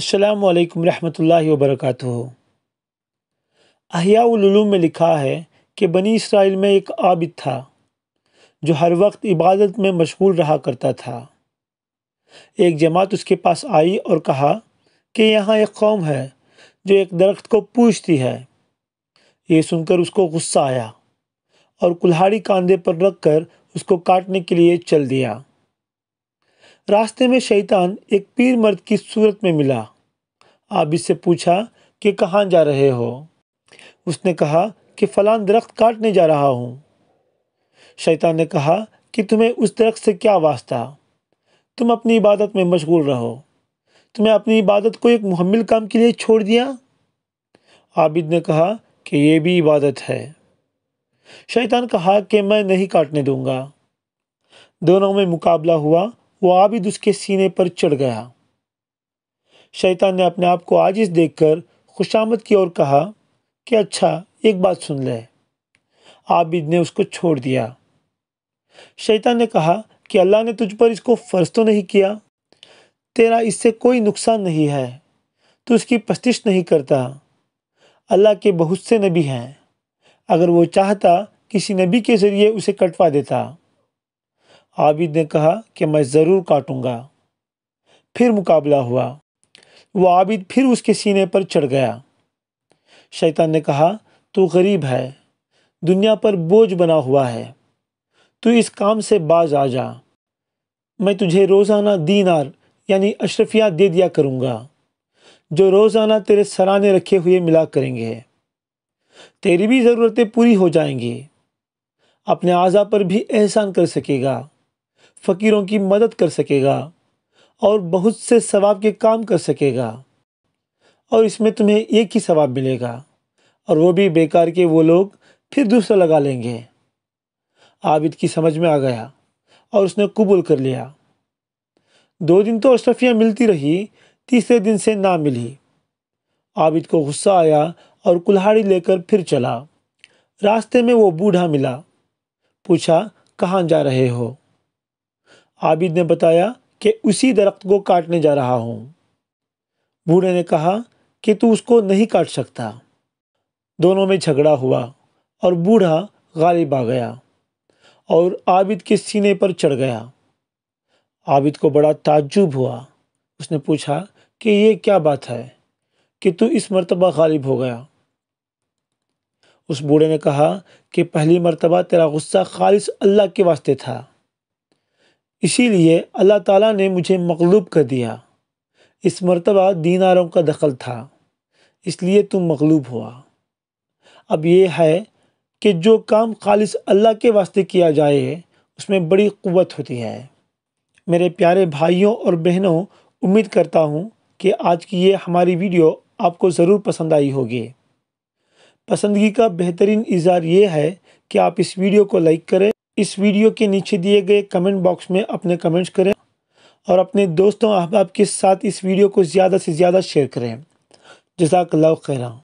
अस्सलाम वालेकुम रहमतुल्लाहि व बरकातुहू अहियालूम में लिखा है कि बनी इसराइल में एक आबिद था जो हर वक्त इबादत में मशगूल रहा करता था एक जमात उसके पास आई और कहा कि यहाँ एक कौम है जो एक दरख्त को पूछती है ये सुनकर उसको गुस्सा आया और कुल्हाड़ी कंधे पर रख कर उसको काटने के लिए चल दिया रास्ते में शैतान एक पीर मर्द की सूरत में मिला आप इससे पूछा कि कहाँ जा रहे हो उसने कहा कि फ़लां दरख्त काटने जा रहा हूँ शैतान ने कहा कि तुम्हें उस दरख्त से क्या वास्ता तुम अपनी इबादत में मशगूल रहो तुम्हें अपनी इबादत को एक मुहमिल काम के लिए छोड़ दिया आबिद ने कहा कि यह भी इबादत है शैतान कहा कि मैं नहीं काटने दूंगा दोनों में मुकाबला हुआ वो आबिद उसके सीने पर चढ़ गया शैतान ने अपने आप को आजिज देखकर खुशामद की ओर कहा कि अच्छा एक बात सुन ले आबिद ने उसको छोड़ दिया शैतान ने कहा कि अल्लाह ने तुझ पर इसको फ़र्ज तो नहीं किया तेरा इससे कोई नुकसान नहीं है तो उसकी पस्तिश नहीं करता अल्लाह के बहुत से नबी हैं अगर वो चाहता किसी नबी के ज़रिए उसे कटवा देता आबिद ने कहा कि मैं ज़रूर काटूंगा फिर मुकाबला हुआ वो आबिद फिर उसके सीने पर चढ़ गया शैतान ने कहा तू गरीब है दुनिया पर बोझ बना हुआ है तू इस काम से बाज आ जा मैं तुझे रोज़ाना दीनार यानी अशरफिया दे दिया करूँगा जो रोज़ाना तेरे सराने रखे हुए मिला करेंगे तेरी भी ज़रूरतें पूरी हो जाएंगी अपने आज़ा पर भी एहसान कर सकेगा फ़कीरों की मदद कर सकेगा और बहुत से सवाब के काम कर सकेगा और इसमें तुम्हें एक ही सवाब मिलेगा और वो भी बेकार के वो लोग फिर दूसरा लगा लेंगे आबिद की समझ में आ गया और उसने कबूल कर लिया दो दिन तो अशरफियाँ मिलती रही तीसरे दिन से ना मिली आबिद को गुस्सा आया और कुल्हाड़ी लेकर फिर चला रास्ते में वो बूढ़ा मिला पूछा कहाँ जा रहे हो आबिद ने बताया कि उसी दरख्त को काटने जा रहा हूँ बूढ़े ने कहा कि तू उसको नहीं काट सकता दोनों में झगड़ा हुआ और बूढ़ा गालिब आ गया और आबिद के सीने पर चढ़ गया आबिद को बड़ा ताज्जुब हुआ उसने पूछा कि ये क्या बात है कि तू इस मरतबा गालिब हो गया उस बूढ़े ने कहा कि पहली मरतबा तेरा गुस्सा खालिश अल्लाह के वास्ते था इसीलिए अल्लाह ताला ने मुझे मकलूब कर दिया इस मरतबा दीनारों का दखल था इसलिए तुम मकलूब हुआ अब यह है कि जो काम खालिस अल्लाह के वास्ते किया जाए उसमें बड़ी क़वत होती है मेरे प्यारे भाइयों और बहनों उम्मीद करता हूँ कि आज की ये हमारी वीडियो आपको ज़रूर पसंद आई होगी पसंदगी का बेहतरीन इजहार ये है कि आप इस वीडियो को लाइक करें इस वीडियो के नीचे दिए गए कमेंट बॉक्स में अपने कमेंट्स करें और अपने दोस्तों अहबाब के साथ इस वीडियो को ज़्यादा से ज़्यादा शेयर करें खैर हूँ